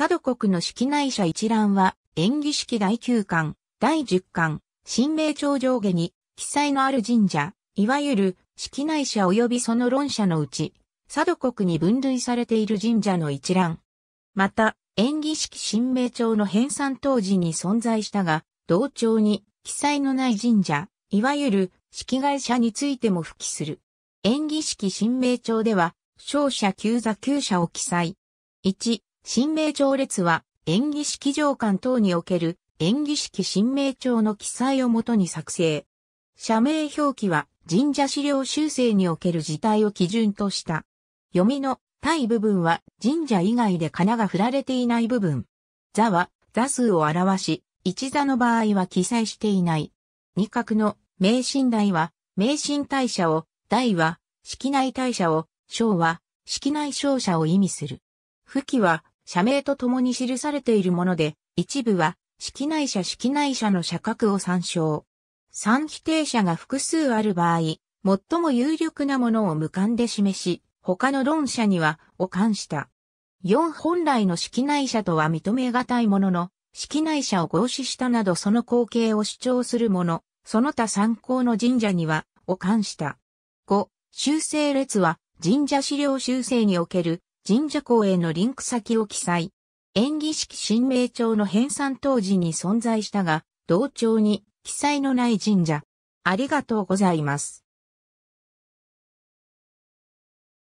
佐渡国の式内社一覧は、演技式第9巻、第10巻、新名帳上下に、記載のある神社、いわゆる、式内社及びその論社のうち、佐渡国に分類されている神社の一覧。また、演技式新名帳の編纂当時に存在したが、同帳に記載のない神社、いわゆる式外社についても付記する。演技式新名帳では、勝者急座急社を記載。1、神明帳列は、演技式上官等における演技式神明帳の記載をもとに作成。社名表記は神社資料修正における事態を基準とした。読みの対部分は神社以外で仮名が振られていない部分。座は座数を表し、一座の場合は記載していない。二角の名神台は、名神大社を、台は、式内大社を、小は、式内小社を意味する。吹きは、社名とともに記されているもので、一部は、式内社式内社の社格を参照。三規定者が複数ある場合、最も有力なものを無冠で示し、他の論者には、を冠した。四本来の式内者とは認めがたいものの、式内者を合祀したなどその光景を主張する者、その他参考の神社には、を冠した。五、修正列は、神社資料修正における神社校へのリンク先を記載。演技式神明帳の編纂当時に存在したが、同調に記載のない神社。ありがとうございます。